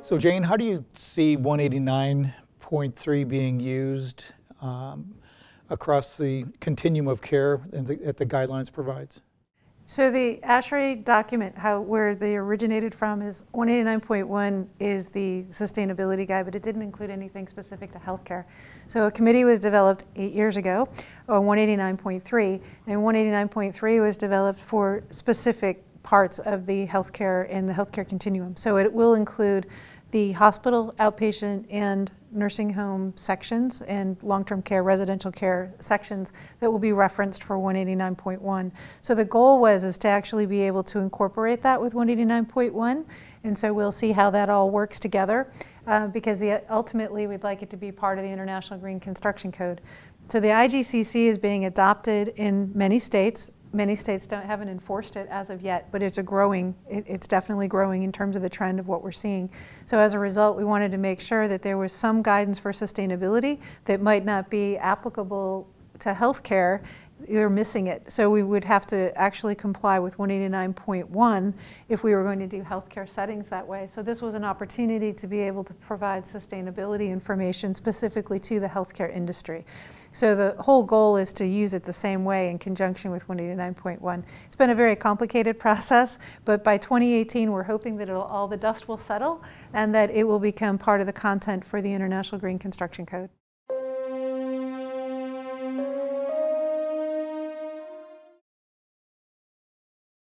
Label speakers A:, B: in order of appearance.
A: So Jane, how do you see 189.3 being used um, across the continuum of care the, that the guidelines provides?
B: So the ASHRAE document, how where they originated from, is 189.1 is the sustainability guide, but it didn't include anything specific to healthcare. So a committee was developed eight years ago, or 189.3, and 189.3 was developed for specific parts of the healthcare and the healthcare continuum. So it will include the hospital, outpatient, and nursing home sections and long-term care, residential care sections that will be referenced for 189.1. So the goal was is to actually be able to incorporate that with 189.1, and so we'll see how that all works together uh, because the, ultimately we'd like it to be part of the International Green Construction Code. So the IGCC is being adopted in many states many states don't, haven't enforced it as of yet, but it's a growing, it, it's definitely growing in terms of the trend of what we're seeing. So as a result, we wanted to make sure that there was some guidance for sustainability that might not be applicable to healthcare you're missing it. So we would have to actually comply with 189.1 if we were going to do healthcare settings that way. So this was an opportunity to be able to provide sustainability information specifically to the healthcare industry. So the whole goal is to use it the same way in conjunction with 189.1. It's been a very complicated process, but by 2018 we're hoping that all the dust will settle and that it will become part of the content for the International Green Construction Code.